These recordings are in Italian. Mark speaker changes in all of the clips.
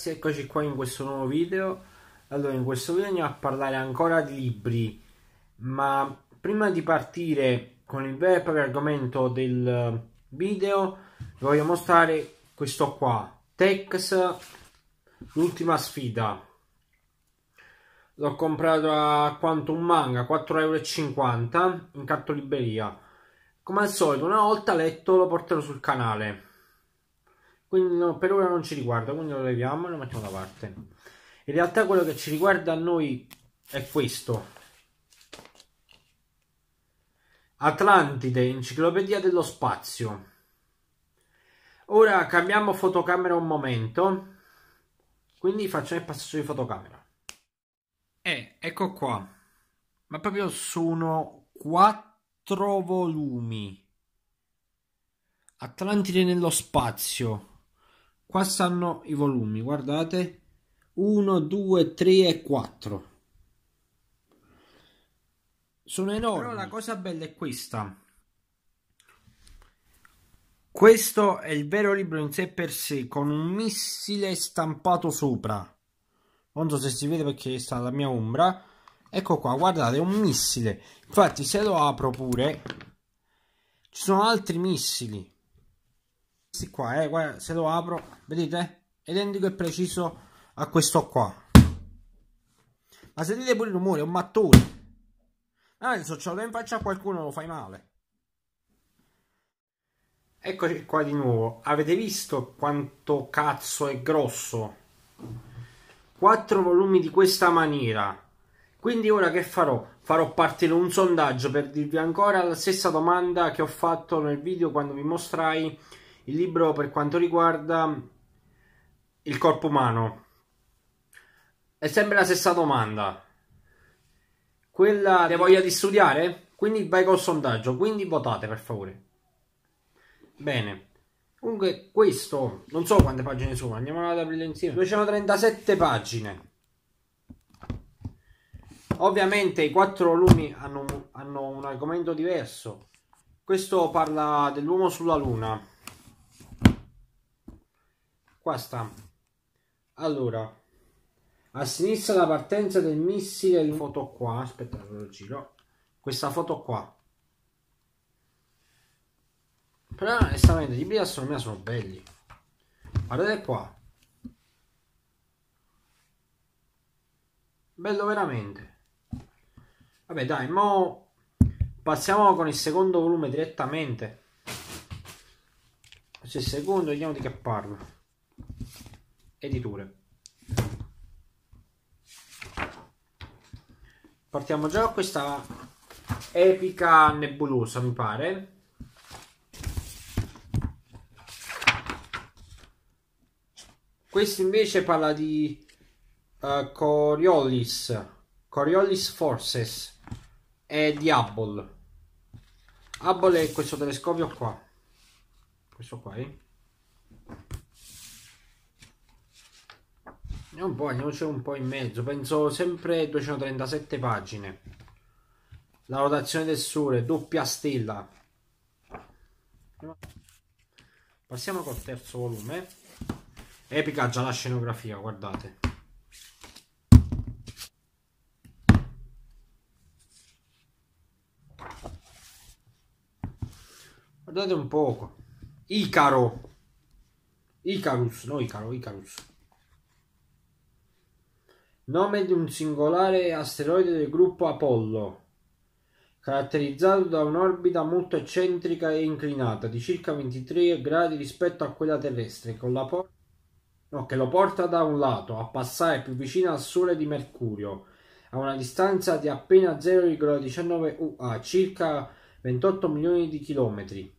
Speaker 1: ragazzi, eccoci qua in questo nuovo video. Allora, in questo video andiamo a parlare ancora di libri, ma prima di partire con il vero e proprio argomento del video, vi voglio mostrare questo qua, Tex, l'ultima sfida. L'ho comprato a quanto un manga, 4,50€ in cartolibreria. Come al solito, una volta letto lo porterò sul canale quindi no, per ora non ci riguarda, quindi lo leviamo e lo mettiamo da parte. In realtà quello che ci riguarda a noi è questo. Atlantide, enciclopedia dello spazio. Ora cambiamo fotocamera un momento, quindi facciamo il passaggio di fotocamera. Eh, ecco qua. Ma proprio sono quattro volumi. Atlantide nello spazio. Qua stanno i volumi, guardate. 1, 2, 3 e 4. Sono enormi. Però la cosa bella è questa. Questo è il vero libro in sé per sé, con un missile stampato sopra. Non so se si vede perché sta la mia ombra. Ecco qua, guardate, è un missile. Infatti, se lo apro pure, ci sono altri missili ragazzi qua eh, guarda, se lo apro vedete identico e preciso a questo qua ma sentite pure il rumore è un mattone adesso ce l'ho in faccia a qualcuno lo fai male eccoci qua di nuovo avete visto quanto cazzo è grosso 4 volumi di questa maniera quindi ora che farò? Farò partire un sondaggio per dirvi ancora la stessa domanda che ho fatto nel video quando vi mostrai il libro per quanto riguarda il corpo umano. È sempre la stessa domanda. Quella ti voglia di studiare? Quindi vai col sondaggio, quindi votate per favore. Bene. Comunque questo, non so quante pagine sono, andiamo ad aprirle insieme. 237 pagine. Ovviamente i quattro volumi hanno, hanno un argomento diverso. Questo parla dell'uomo sulla luna. Qua sta. Allora, a sinistra la partenza del missile, la foto qua, aspetta, lo giro. Questa foto qua. Però onestamente gli bias sono, sono belli. Guardate qua. Bello veramente. Vabbè dai, mo passiamo con il secondo volume direttamente. C'è il secondo, vediamo di che parlo. Editore. Partiamo già da questa epica nebulosa, mi pare. Questo invece parla di uh, Coriolis, Coriolis Forces e di Hubble. Hubble è questo telescopio qua. Questo qua, eh? Vediamo un po', andiamoci un po' in mezzo. Penso sempre 237 pagine. La rotazione del sole, doppia stella. Passiamo col terzo volume. Epica già la scenografia, guardate. Guardate un poco. Icaro. Icarus, no Icaro, Icarus. Nome di un singolare asteroide del gruppo Apollo, caratterizzato da un'orbita molto eccentrica e inclinata di circa 23 gradi rispetto a quella terrestre, con la porta no, che lo porta da un lato a passare più vicino al Sole di Mercurio, a una distanza di appena 0,19 UA, circa 28 milioni di chilometri.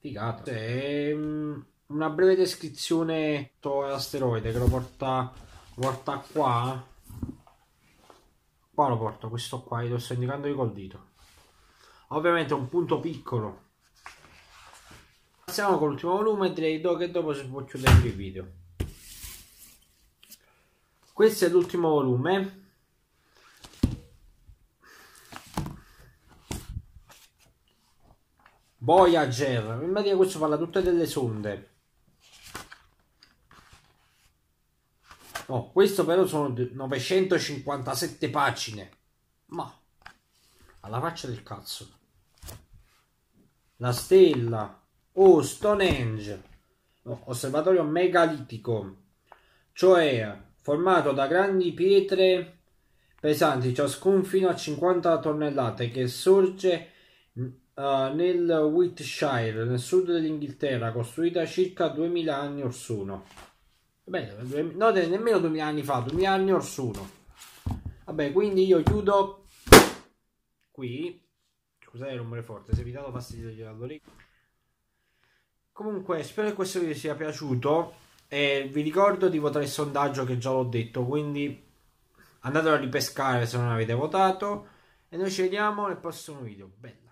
Speaker 1: Figata. È mm, una breve descrizione dell'asteroide che lo porta, porta qua qua lo porto, questo qua, io lo sto indicando io col dito. Ovviamente è un punto piccolo. Passiamo con l'ultimo volume, direi che dopo si può chiudere il video. Questo è l'ultimo volume. Voyager, in pratica questo parla tutte delle sonde No, questo però sono 957 pagine. Ma alla faccia del cazzo. La stella. Oh, Stonehenge. osservatorio megalitico. Cioè, formato da grandi pietre pesanti, ciascun fino a 50 tonnellate, che sorge Uh, nel Wiltshire, nel sud dell'Inghilterra, costruita circa 2000 anni or sono. Bello, no, nemmeno 2000 anni fa, 2000 anni orsuno. Vabbè, quindi io chiudo qui. Scusate il rumore forte, se vi dato fastidio gli lì. Comunque, spero che questo video sia piaciuto. E vi ricordo di votare il sondaggio che già l'ho detto, quindi andatelo a ripescare se non avete votato. E noi ci vediamo nel prossimo video. Bello.